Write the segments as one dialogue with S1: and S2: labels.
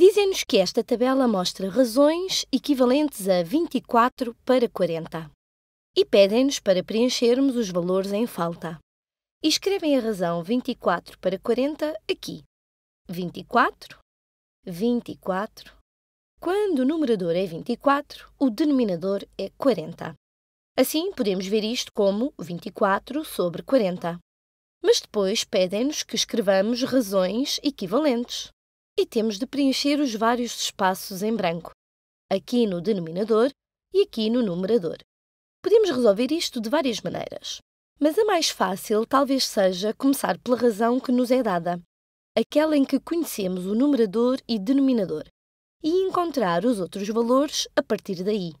S1: Dizem-nos que esta tabela mostra razões equivalentes a 24 para 40 e pedem-nos para preenchermos os valores em falta. E escrevem a razão 24 para 40 aqui. 24, 24. Quando o numerador é 24, o denominador é 40. Assim, podemos ver isto como 24 sobre 40. Mas depois pedem-nos que escrevamos razões equivalentes e temos de preencher os vários espaços em branco, aqui no denominador e aqui no numerador. Podemos resolver isto de várias maneiras, mas a mais fácil talvez seja começar pela razão que nos é dada, aquela em que conhecemos o numerador e denominador, e encontrar os outros valores a partir daí.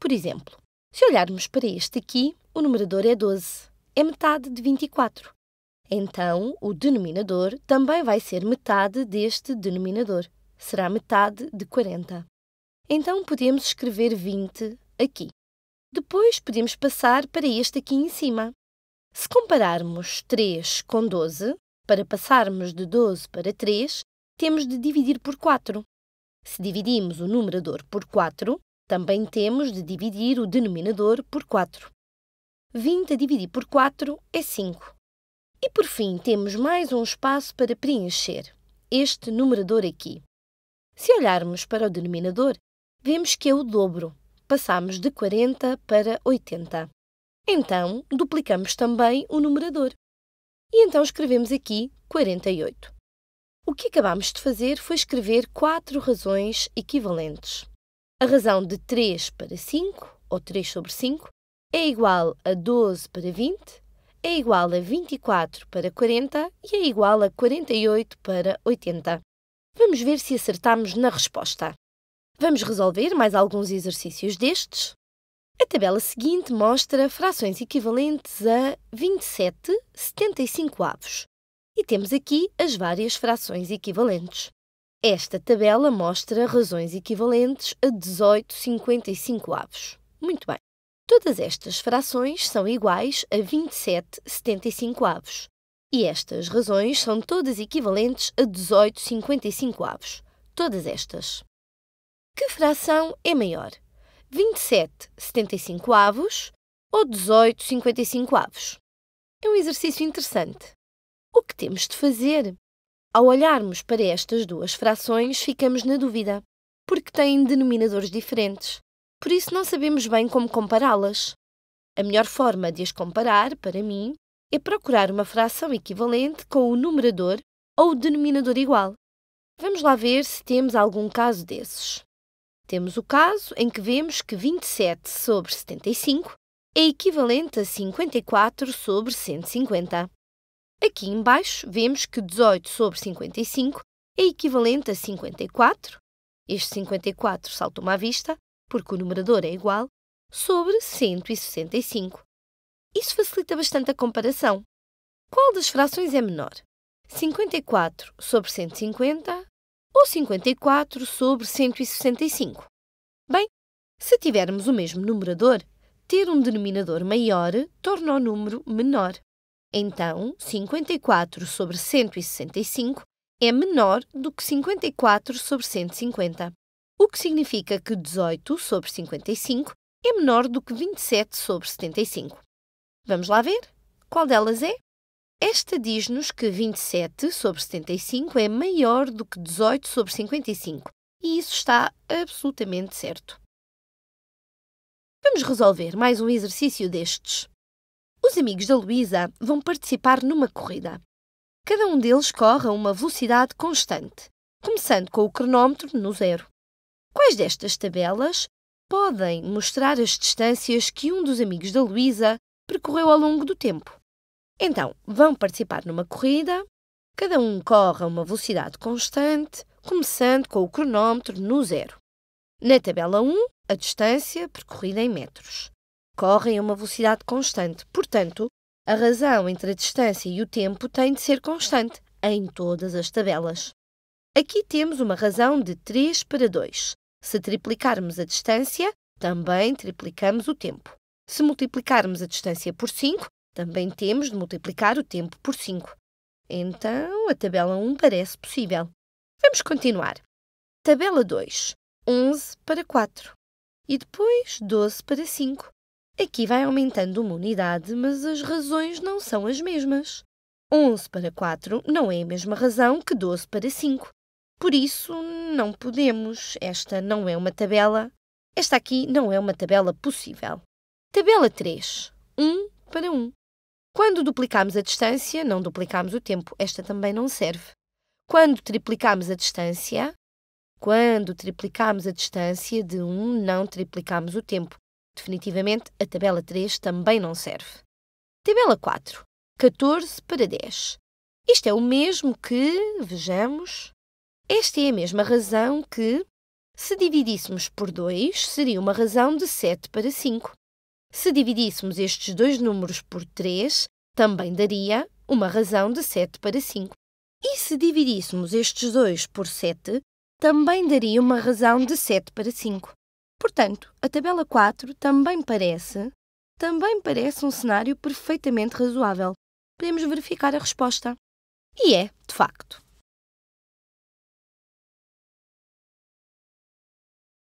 S1: Por exemplo, se olharmos para este aqui, o numerador é 12, é metade de 24. Então, o denominador também vai ser metade deste denominador. Será metade de 40. Então, podemos escrever 20 aqui. Depois, podemos passar para este aqui em cima. Se compararmos 3 com 12, para passarmos de 12 para 3, temos de dividir por 4. Se dividimos o numerador por 4, também temos de dividir o denominador por 4. 20 a dividir por 4 é 5. E por fim, temos mais um espaço para preencher, este numerador aqui. Se olharmos para o denominador, vemos que é o dobro. Passamos de 40 para 80. Então, duplicamos também o numerador. E então escrevemos aqui 48. O que acabamos de fazer foi escrever quatro razões equivalentes. A razão de 3 para 5, ou 3 sobre 5, é igual a 12 para 20, é igual a 24 para 40 e é igual a 48 para 80. Vamos ver se acertamos na resposta. Vamos resolver mais alguns exercícios destes. A tabela seguinte mostra frações equivalentes a 27 75 avos. E temos aqui as várias frações equivalentes. Esta tabela mostra razões equivalentes a 18 55 avos. Muito bem. Todas estas frações são iguais a 27 75 avos. E estas razões são todas equivalentes a 18 55 avos. Todas estas. Que fração é maior? 27 75 avos ou 18 55 avos? É um exercício interessante. O que temos de fazer? Ao olharmos para estas duas frações, ficamos na dúvida, porque têm denominadores diferentes por isso não sabemos bem como compará-las. A melhor forma de as comparar, para mim, é procurar uma fração equivalente com o numerador ou o denominador igual. Vamos lá ver se temos algum caso desses. Temos o caso em que vemos que 27 sobre 75 é equivalente a 54 sobre 150. Aqui embaixo vemos que 18 sobre 55 é equivalente a 54. Este 54 saltou-me à vista porque o numerador é igual, sobre 165. Isso facilita bastante a comparação. Qual das frações é menor? 54 sobre 150 ou 54 sobre 165? Bem, se tivermos o mesmo numerador, ter um denominador maior torna o número menor. Então, 54 sobre 165 é menor do que 54 sobre 150 o que significa que 18 sobre 55 é menor do que 27 sobre 75. Vamos lá ver? Qual delas é? Esta diz-nos que 27 sobre 75 é maior do que 18 sobre 55 e isso está absolutamente certo. Vamos resolver mais um exercício destes. Os amigos da Luísa vão participar numa corrida. Cada um deles corre a uma velocidade constante, começando com o cronómetro no zero. Quais destas tabelas podem mostrar as distâncias que um dos amigos da Luísa percorreu ao longo do tempo? Então, vão participar numa corrida, cada um corre a uma velocidade constante, começando com o cronómetro no zero. Na tabela 1, a distância percorrida em metros. Correm a uma velocidade constante, portanto, a razão entre a distância e o tempo tem de ser constante em todas as tabelas. Aqui temos uma razão de 3 para 2. Se triplicarmos a distância, também triplicamos o tempo. Se multiplicarmos a distância por 5, também temos de multiplicar o tempo por 5. Então, a tabela 1 parece possível. Vamos continuar. Tabela 2. 11 para 4. E depois 12 para 5. Aqui vai aumentando uma unidade, mas as razões não são as mesmas. 11 para 4 não é a mesma razão que 12 para 5. Por isso, não podemos. Esta não é uma tabela. Esta aqui não é uma tabela possível. Tabela 3. 1 para 1. Quando duplicamos a distância, não duplicamos o tempo. Esta também não serve. Quando triplicamos a distância, quando triplicamos a distância de 1, não triplicamos o tempo. Definitivamente, a tabela 3 também não serve. Tabela 4. 14 para 10. Isto é o mesmo que, vejamos, esta é a mesma razão que, se dividíssemos por 2, seria uma razão de 7 para 5. Se dividíssemos estes dois números por 3, também daria uma razão de 7 para 5. E se dividíssemos estes dois por 7, também daria uma razão de 7 para 5. Portanto, a tabela 4 também parece, também parece um cenário perfeitamente razoável. Podemos verificar a resposta. E é, de facto.